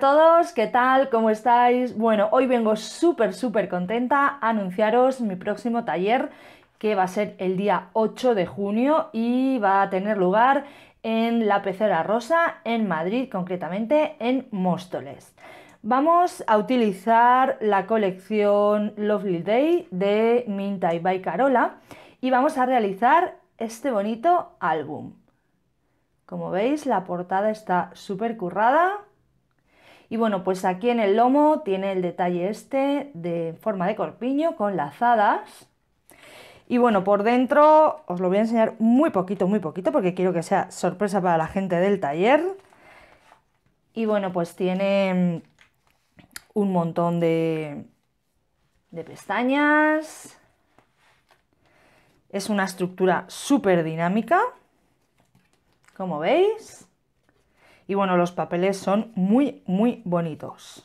todos, ¿qué tal? ¿Cómo estáis? Bueno, hoy vengo súper, súper contenta a anunciaros mi próximo taller que va a ser el día 8 de junio y va a tener lugar en la Pecera Rosa, en Madrid, concretamente en Móstoles. Vamos a utilizar la colección Lovely Day de Minta y by Carola y vamos a realizar este bonito álbum. Como veis, la portada está súper currada y bueno, pues aquí en el lomo tiene el detalle este de forma de corpiño con lazadas. Y bueno, por dentro os lo voy a enseñar muy poquito, muy poquito, porque quiero que sea sorpresa para la gente del taller. Y bueno, pues tiene un montón de, pestañas. Es una estructura súper dinámica, como veis. Y bueno, los papeles son muy, muy bonitos.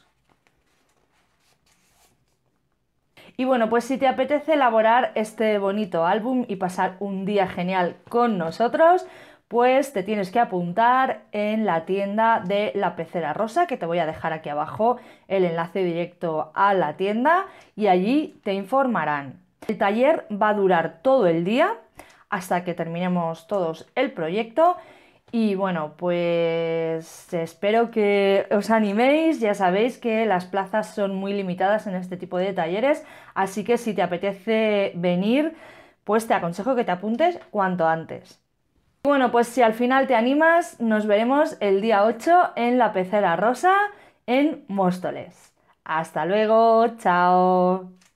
Y bueno, pues si te apetece elaborar este bonito álbum y pasar un día genial con nosotros, pues te tienes que apuntar en la tienda de La Pecera Rosa, que te voy a dejar aquí abajo el enlace directo a la tienda y allí te informarán. El taller va a durar todo el día hasta que terminemos todos el proyecto y bueno, pues espero que os animéis. Ya sabéis que las plazas son muy limitadas en este tipo de talleres, así que si te apetece venir, pues te aconsejo que te apuntes cuanto antes. Bueno, pues si al final te animas, nos veremos el día 8 en la Pecera Rosa en Móstoles. Hasta luego, chao.